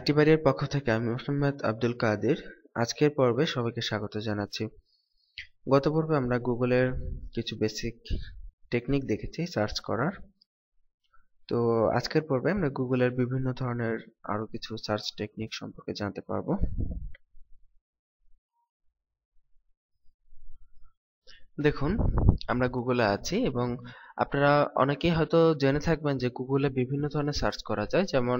IT বাড়ির পক্ষ থেকে আমি মোহাম্মদ আব্দুল কাদের আজকের পর্বে সবাইকে স্বাগত জানাচ্ছি গত পর্বে আমরা গুগলের কিছু বেসিক টেকনিক দেখেছি সার্চ করার তো আজকের পর্বে আমরা গুগলের বিভিন্ন ধরনের আরও কিছু সার্চ টেকনিক সম্পর্কে জানতে পারব দেখুন আমরা গুগলে আছি এবং আপনারা অনেকেই হয়তো জেনে থাকবেন যে গুগলে বিভিন্ন ধরনের সার্চ করা যায় যেমন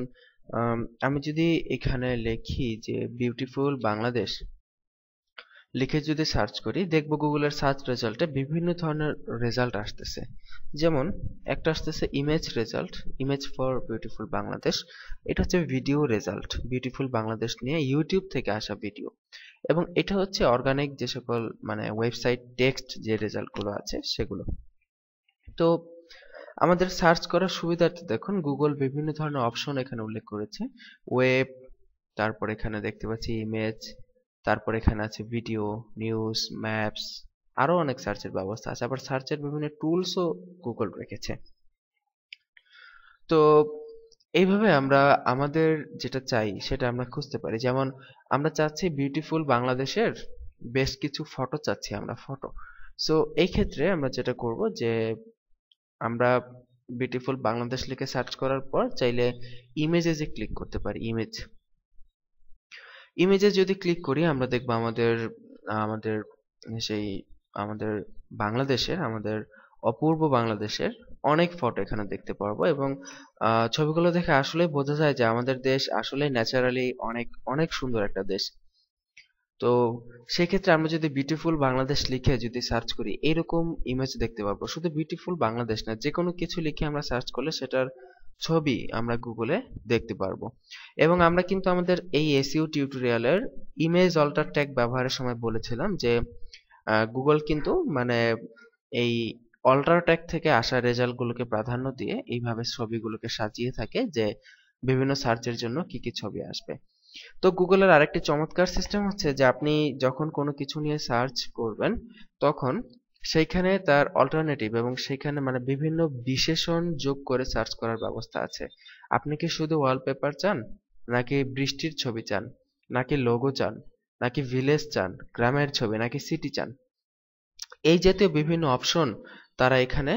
আমি যদি এখানে লিখি যে বিউটিফুল বাংলাদেশ লিখে যদি সার্চ করি দেখব গুগলের সার্চ রেজাল্টে বিভিন্ন ধরনের রেজাল্ট আসতেছে যেমন একটা আসতেছে image result image for beautiful Bangladesh এটা হচ্ছে ভিডিও রেজাল্ট বিউটিফুল বাংলাদেশ নিয়ে ইউটিউব থেকে আসা ভিডিও এবং এটা হচ্ছে অর্গানিক যে সকল মানে ওয়েবসাইট টেক্সট যে রেজাল্টগুলো আছে সেগুলো তো আমাদের সার্চ করার সুবিধার্থে দেখুন গুগল বিভিন্ন ধরনের অপশন এখানে উল্লেখ করেছে ওয়েব তারপর এখানে দেখতে পাচ্ছি ইমেজ তারপর এখানে আছে ভিডিও নিউজ ম্যাপস আরও অনেক সার্চের ব্যবস্থা আছে আবার সার্চের বিভিন্ন টুলসও গুগল রেখেছে তো এইভাবে আমরা আমাদের যেটা চাই সেটা আমরা খুঁজতে পারি যেমন আমরা চাচ্ছি বিউটিফুল বাংলাদেশের বেশ কিছু ফটো চাচ্ছি আমরা ফটো সো এই ক্ষেত্রে আমরা যেটা করব যে আমরা বিউটিফুল বাংলাদেশ লিখে সার্চ করার পর চাইলে ইমেজে যে ক্লিক করতে পারি ইমেজ ইমেজে যদি ক্লিক করি আমরা দেখব আমাদের আমাদের সেই আমাদের বাংলাদেশের আমাদের অপূর্ব বাংলাদেশের অনেক ফটো এখানে দেখতে পারবো এবং ছবিগুলো দেখে আসলে বোঝা যায় যে আমাদের দেশ আসলে ন্যাচারালি অনেক অনেক সুন্দর একটা দেশ তো সেক্ষেত্রে আমরা যদি বিউটিফুল বাংলাদেশ লিখে যদি সার্চ করি এরকম ইমেজ দেখতে পাবো শুধু বিউটিফুল বাংলাদেশ না যে কোনো কিছু লিখে আমরা সার্চ করলে সেটার ছবি আমরা গুগলে দেখতে পারবো এবং আমরা কিন্তু আমাদের এই এসিও টিউটোরিয়ালের ইমেজ অল্টার ট্যাগ ব্যবহারের সময় বলেছিলাম যে গুগল কিন্তু মানে এই অল্টার ট্যাগ থেকে আসা রেজাল্টগুলোকে প্রাধান্য দিয়ে এইভাবে ছবিগুলোকে সাজিয়ে থাকে যে বিভিন্ন সার্চের জন্য কি কি ছবি আসবে তো গুগলের আরেকটি চমৎকার সিস্টেম হচ্ছে যে আপনি যখন কোনো কিছু নিয়ে সার্চ করবেন তখন সেইখানে তার অল্টারনেটিভ এবং সেইখানে মানে বিভিন্ন বিশেষণ যোগ করে সার্চ করার ব্যবস্থা আছে আপনি কি শুধু ওয়ালপেপার চান নাকি বৃষ্টির ছবি চান নাকি লোগো চান নাকি ভিলেজ চান গ্রামের ছবি নাকি সিটি চান এই জাতীয় বিভিন্ন অপশন তারা এখানে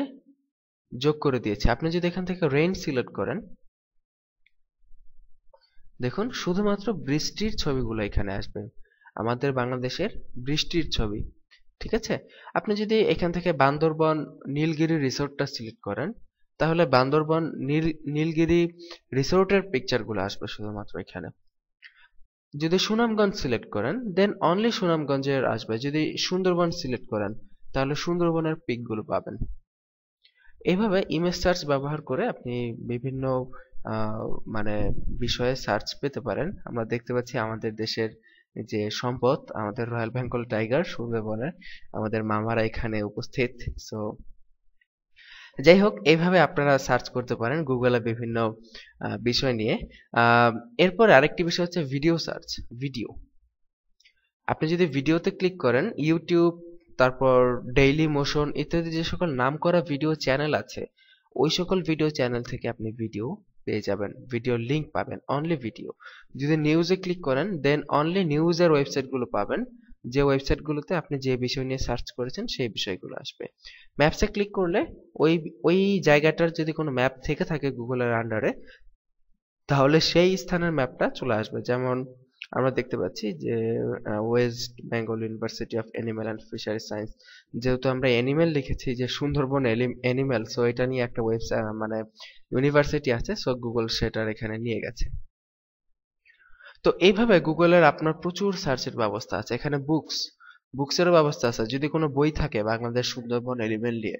যোগ করে দিয়েছে আপনি যদি এখান থেকে রেঞ্জ সিলেক্ট করেন দেখুন শুধুমাত্র বৃষ্টির ছবিগুলো এখানে আসবে আমাদের বাংলাদেশের বৃষ্টির ছবি ঠিক আছে আপনি যদি এখান থেকে বান্দরবন নীলগিরি রিসোর্টটা সিলেক্ট করেন তাহলে বান্দরবন নীল নীলগিরি রিসোর্টের পিকচারগুলো আসবে শুধুমাত্র এখানে যদি সুনামগঞ্জ সিলেক্ট করেন দেন অনলি সুনামগঞ্জের আসবে যদি সুন্দরবন সিলেক্ট করেন তাহলে সুন্দরবনের পিকগুলো পাবেন এভাবে ইমেজ সার্চ ব্যবহার করে আপনি বিভিন্ন মানে বিষয়ে সার্চ পেতে পারেন আমরা দেখতে পাচ্ছি আমাদের দেশের যে সম্পদ আমাদের রয়্যাল বেঙ্গল টাইগার সুন্দরবনের আমাদের মামারা এখানে উপস্থিত সো যাই হোক এইভাবে আপনারা সার্চ করতে পারেন গুগলে বিভিন্ন বিষয় নিয়ে এরপর আরেকটি বিষয় হচ্ছে ভিডিও সার্চ ভিডিও আপনি যদি ভিডিওতে ক্লিক করেন ইউটিউব তারপর ডেইলি মোশন ইত্যাদি যে সকল নাম করা ভিডিও চ্যানেল আছে ওই সকল ভিডিও চ্যানেল থেকে আপনি ভিডিও পেয়ে যাবেন ভিডিও লিঙ্ক পাবেন অনলি ভিডিও যদি নিউজে ক্লিক করেন দেন অনলি নিউজের ওয়েবসাইটগুলো পাবেন যে ওয়েবসাইটগুলোতে আপনি যে বিষয় নিয়ে সার্চ করেছেন সেই বিষয়গুলো আসবে ম্যাপসে ক্লিক করলে ওই ওই জায়গাটার যদি কোনো ম্যাপ থেকে থাকে গুগলের আন্ডারে তাহলে সেই স্থানের ম্যাপটা চলে আসবে যেমন আমরা দেখতে পাচ্ছি যে West Bengal university of animal and fishery science যেহেতু আমরা অ্যানিম্যাল লিখেছি যে সুন্দরবন অ্যানিম্যাল সো এটা নিয়ে একটা ওয়েবসাইট মানে ইউনিভার্সিটি আছে সো গুগল সেটার এখানে নিয়ে গেছে তো এইভাবে গুগলের আপনার প্রচুর সার্চের ব্যবস্থা আছে এখানে বুকস বুকসেরও ব্যবস্থা আছে যদি কোনো বই থাকে বাংলাদেশ সুন্দরবন এলিমেন্ট নিয়ে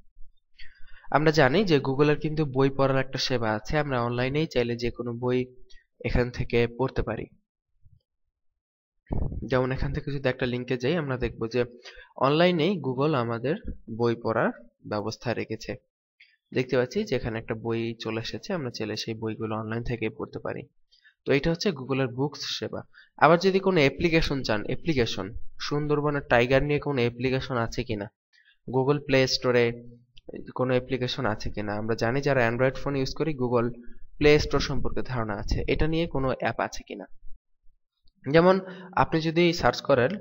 আমরা জানি যে গুগলের কিন্তু বই পড়ার একটা সেবা আছে আমরা অনলাইনেই চাইলে যে কোনো বই এখান থেকে পড়তে পারি যেমন এখান থেকে যদি একটা লিঙ্কে যাই আমরা দেখব যে অনলাইনেই গুগল আমাদের বই পড়ার ব্যবস্থা রেখেছে দেখতে পাচ্ছি যে এখানে একটা বই চলে এসেছে আমরা চলে সেই বইগুলো অনলাইন থেকে পড়তে পারি তো এটা হচ্ছে গুগলের বুকস সেবা আবার যদি কোনো অ্যাপ্লিকেশন চান অ্যাপ্লিকেশন সুন্দরবনের টাইগার নিয়ে কোনো অ্যাপ্লিকেশন আছে কিনা গুগল প্লে স্টোরে কোনো অ্যাপ্লিকেশন আছে কিনা আমরা জানি যারা অ্যান্ড্রয়েড ফোন ইউজ করি গুগল প্লে স্টোর সম্পর্কে ধারণা আছে এটা নিয়ে কোনো অ্যাপ আছে কিনা যেমন আপনি যদি সার্চ করেন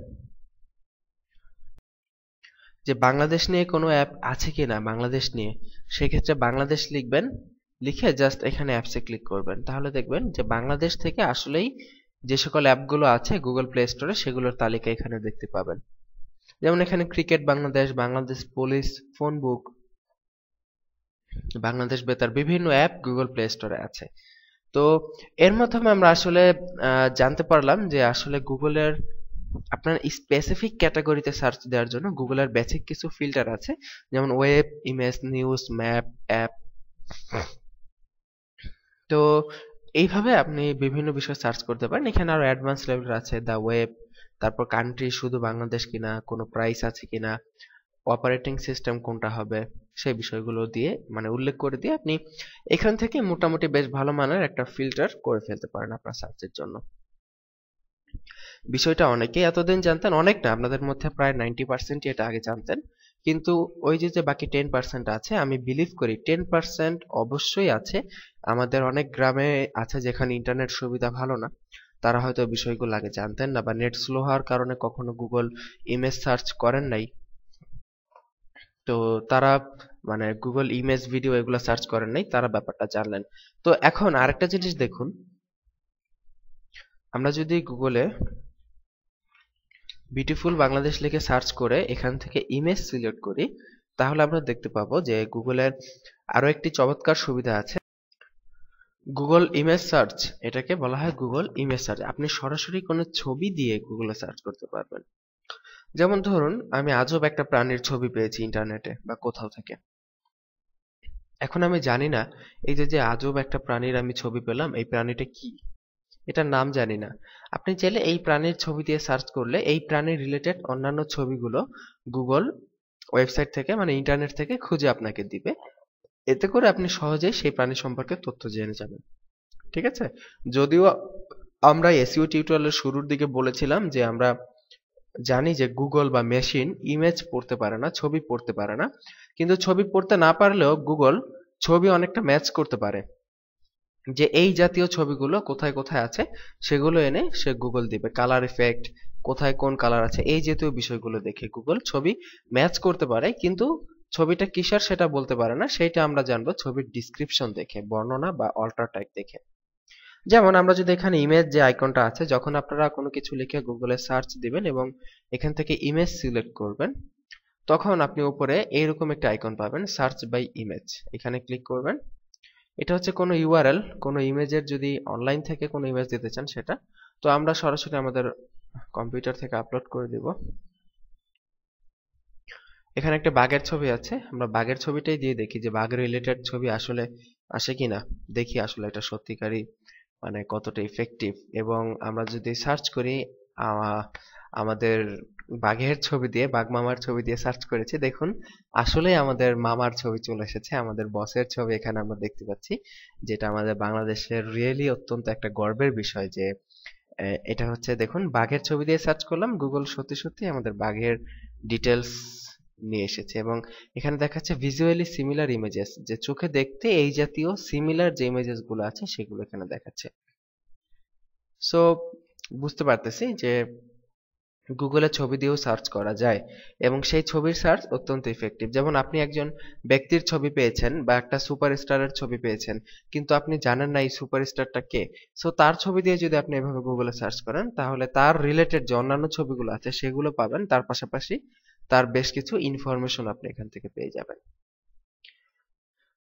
যে বাংলাদেশ নিয়ে কোনো অ্যাপ আছে কি না বাংলাদেশ নিয়ে সেক্ষেত্রে বাংলাদেশ লিখবেন লিখে জাস্ট এখানে অ্যাপসে ক্লিক করবেন তাহলে দেখবেন যে বাংলাদেশ থেকে আসলেই যে সকল অ্যাপগুলো আছে গুগল প্লে স্টোরে সেগুলোর তালিকা এখানে দেখতে পাবেন যেমন এখানে cricket Bangladesh Bangladesh police phone book Bangladesh বেতার বিভিন্ন অ্যাপ গুগল প্লে স্টোরে আছে তো এর মাধ্যমে আমরা আসলে জানতে পারলাম যে আসলে গুগলের আপনার স্পেসিফিক ক্যাটাগরিতে সার্চ দেওয়ার জন্য গুগলের বেসিক কিছু ফিল্টার আছে যেমন web image news map app তো এইভাবে আপনি বিভিন্ন বিষয় সার্চ করতে পারেন এখানে আরো অ্যাডভান্স লেভেল আছে দ্য ওয়েব তারপর কান্ট্রি শুধু বাংলাদেশ কিনা কোনো প্রাইস আছে কিনা অপারেটিং সিস্টেম কোনটা হবে সেই বিষয়গুলো দিয়ে মানে উল্লেখ করে দিয়ে আপনি এখান থেকে মোটামুটি বেশ ভালো মানের একটা ফিল্টার করে ফেলতে পারেন আপনার সার্চের জন্য বিষয়টা অনেকে এতদিন জানতেন অনেক না আপনাদের মধ্যে প্রায় নাইনটি পার্সেন্টই এটা আগে জানতেন কিন্তু ওই যে যে বাকি টেন পার্সেন্ট আছে আমি বিলিভ করি টেন পার্সেন্ট অবশ্যই আছে আমাদের অনেক গ্রামে আছে যেখানে ইন্টারনেট সুবিধা ভালো না তারা হয়তো বিষয়গুলো আগে জানতেন না বা নেট স্লো হওয়ার কারণে কখনো গুগল ইমেজ সার্চ করেন নাই তো তারা মানে গুগল ইমেজ ভিডিও এগুলো সার্চ করেন নাই তারা ব্যাপারটা জানলেন তো এখন আরেকটা জিনিস দেখুন আমরা যদি গুগলে বিউটিফুল বাংলাদেশ লিখে সার্চ করে এখান থেকে ইমেজ সিলেক্ট করি তাহলে আমরা দেখতে পাবো যে গুগলের আরো একটি চমৎকার সুবিধা আছে গুগল ইমেজ সার্চ এটাকে বলা হয় গুগল ইমেজ সার্চ আপনি সরাসরি কোনো ছবি দিয়ে গুগলে সার্চ করতে পারবেন যেমন ধরুন আমি আজব একটা প্রাণীর ছবি পেয়েছি ইন্টারনেটে বা কোথাও থেকে এখন আমি জানি না এই যে যে আজব একটা প্রাণীর আমি ছবি পেলাম এই প্রাণীটা কি এটার নাম জানি না আপনি চাইলে এই প্রাণীর ছবি দিয়ে সার্চ করলে এই প্রাণীর রিলেটেড অন্যান্য ছবিগুলো গুগল ওয়েবসাইট থেকে মানে ইন্টারনেট থেকে খুঁজে আপনাকে দিবে এতে করে আপনি সহজেই সেই প্রাণী সম্পর্কে তথ্য জেনে যাবেন ঠিক আছে যদিও আমরা এসইও টিউটোরিয়ালের শুরুর দিকে বলেছিলাম যে আমরা জানি যে গুগল বা মেশিন ইমেজ পড়তে পারে না ছবি পড়তে পারে না কিন্তু ছবি পড়তে না পারলেও গুগল ছবি অনেকটা ম্যাচ করতে পারে যে এই জাতীয় ছবিগুলো কোথায় কোথায় আছে সেগুলো এনে সে গুগল দিবে কালার ইফেক্ট কোথায় কোন কালার আছে এই জাতীয় বিষয়গুলো দেখে গুগল ছবি ম্যাচ করতে পারে কিন্তু ছবিটা কিসের সেটা বলতে পারে না সেইটা আমরা জানবো ছবির ডিসক্রিপশন দেখে বর্ণনা বা অল্টার টাইপ দেখে যেমন আমরা যদি এখানে ইমেজ যে আইকনটা আছে যখন আপনারা কোনো কিছু লিখে গুগলে সার্চ দিবেন এবং এখান থেকে ইমেজ সিলেক্ট করবেন তখন আপনি উপরে এইরকম একটা আইকন পাবেন সার্চ বাই ইমেজ এখানে ক্লিক করবেন এটা হচ্ছে কোনো ইউআরএল কোনো ইমেজের যদি অনলাইন থেকে কোনো ইমেজ দিতে চান সেটা তো আমরা সরাসরি আমাদের কম্পিউটার থেকে আপলোড করে দিব এখানে একটা বাঘের ছবি আছে আমরা বাঘের ছবিটাই দিয়ে দেখি যে বাঘ রিলেটেড ছবি আসলে আসে কিনা দেখি আসলে এটা সত্যিকারী মানে কতটা ইফেক্টিভ এবং আমরা যদি সার্চ করি আমাদের বাঘের ছবি দিয়ে বাঘ মামার ছবি দিয়ে সার্চ করেছি দেখুন আসলে আমাদের মামার ছবি চলে এসেছে আমাদের বসের ছবি এখানে আমরা দেখতে পাচ্ছি যেটা আমাদের বাংলাদেশের রিয়েলি অত্যন্ত একটা গর্বের বিষয় যে এটা হচ্ছে দেখুন বাঘের ছবি দিয়ে সার্চ করলাম গুগল সত্যি সত্যি আমাদের বাঘের ডিটেলস নিয়ে এসেছে এবং এখানে দেখাচ্ছে ভিজুয়ালি সিমিলার ইমেজেস যে চোখে দেখতে এই জাতীয় সিমিলার যে ইমেজেস গুলো আছে সেগুলো এখানে দেখাচ্ছে সো বুঝতে পারতেছি যে গুগলে ছবি দিয়েও সার্চ করা যায় এবং সেই ছবির সার্চ অত্যন্ত ইফেক্টিভ যেমন আপনি একজন ব্যক্তির ছবি পেয়েছেন বা একটা সুপার স্টারের ছবি পেয়েছেন কিন্তু আপনি জানেন না এই সুপার স্টারটা কে সো তার ছবি দিয়ে যদি আপনি এভাবে গুগলে সার্চ করেন তাহলে তার রিলেটেড যে অন্যান্য ছবিগুলো আছে সেগুলো পাবেন তার পাশাপাশি তার বেশ কিছু ইনফরমেশন আপনি এখান থেকে পেয়ে যাবেন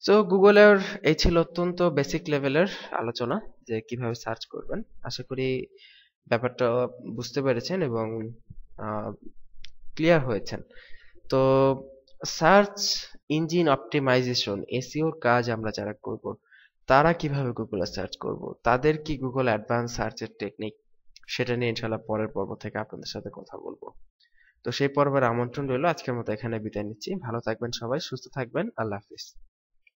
সো গুগলের এই ছিল অত্যন্ত বেসিক লেভেলের আলোচনা যে কিভাবে সার্চ করবেন আশা করি ব্যাপারটা বুঝতে পেরেছেন এবং ক্লিয়ার হয়েছেন তো সার্চ ইঞ্জিন অপটিমাইজেশন এসিওর কাজ আমরা যারা করব তারা কিভাবে গুগলে সার্চ করব তাদের কি গুগল অ্যাডভান্স সার্চের টেকনিক সেটা নিয়ে ইনশাআল্লাহ পরের পর্ব থেকে আপনাদের সাথে কথা বলবো তো সেই পর্বের আমন্ত্রণ রইল আজকের মতো এখানে বিদায় নিচ্ছি ভালো থাকবেন সবাই সুস্থ থাকবেন আল্লাহ হাফিজ